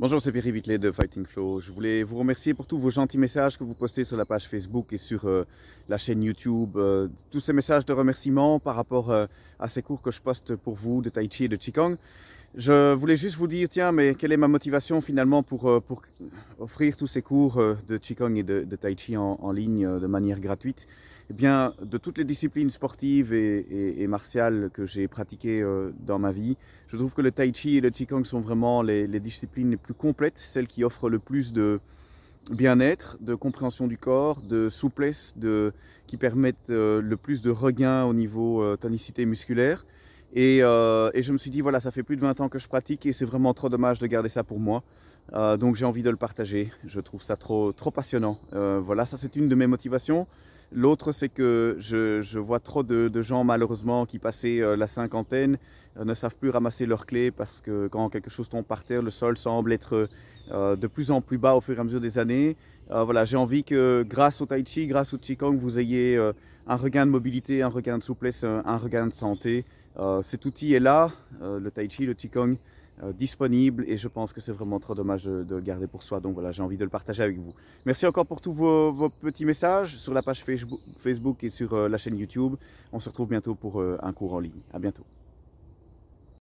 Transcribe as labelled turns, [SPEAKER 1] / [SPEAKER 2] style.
[SPEAKER 1] Bonjour, c'est Pierre Vitley de Fighting Flow. Je voulais vous remercier pour tous vos gentils messages que vous postez sur la page Facebook et sur euh, la chaîne YouTube. Euh, tous ces messages de remerciement par rapport euh, à ces cours que je poste pour vous de Tai Chi et de Qigong. Je voulais juste vous dire, tiens, mais quelle est ma motivation finalement pour, euh, pour offrir tous ces cours euh, de Qigong et de, Tai Chi en, ligne euh, de manière gratuite Eh bien, de toutes les disciplines sportives et, et, martiales que j'ai pratiquées dans ma vie, je trouve que le Tai Chi et le Qigong sont vraiment les, les disciplines les plus complètes, celles qui offrent le plus de bien-être, de compréhension du corps, de souplesse, de, qui permettent le plus de regain au niveau tonicité musculaire. Euh, et, je me suis dit, voilà, ça fait plus de 20 ans que je pratique et c'est vraiment trop dommage de garder ça pour moi. Euh, donc j'ai envie de le partager. Je trouve ça trop, trop passionnant. Euh, voilà, ça c'est une de mes motivations. L'autre, c'est que je, vois trop de, gens, malheureusement, qui passaient euh, la cinquantaine, euh, ne savent plus ramasser leurs clés parce que quand quelque chose tombe par terre, le sol semble être euh, de plus en plus bas au fur et à mesure des années. voilà, j'ai envie que grâce au tai chi, grâce au qigong, vous ayez un regain de mobilité, un regain de souplesse, un, regain de santé. cet outil est là, le tai chi, le qigong, euh, disponible et je pense que c'est vraiment trop dommage de, le garder pour soi. Donc voilà, j'ai envie de le partager avec vous. Merci encore pour tous vos, petits messages sur la page Facebook et sur euh, la chaîne YouTube. On se retrouve bientôt pour euh, un cours en ligne. À bientôt.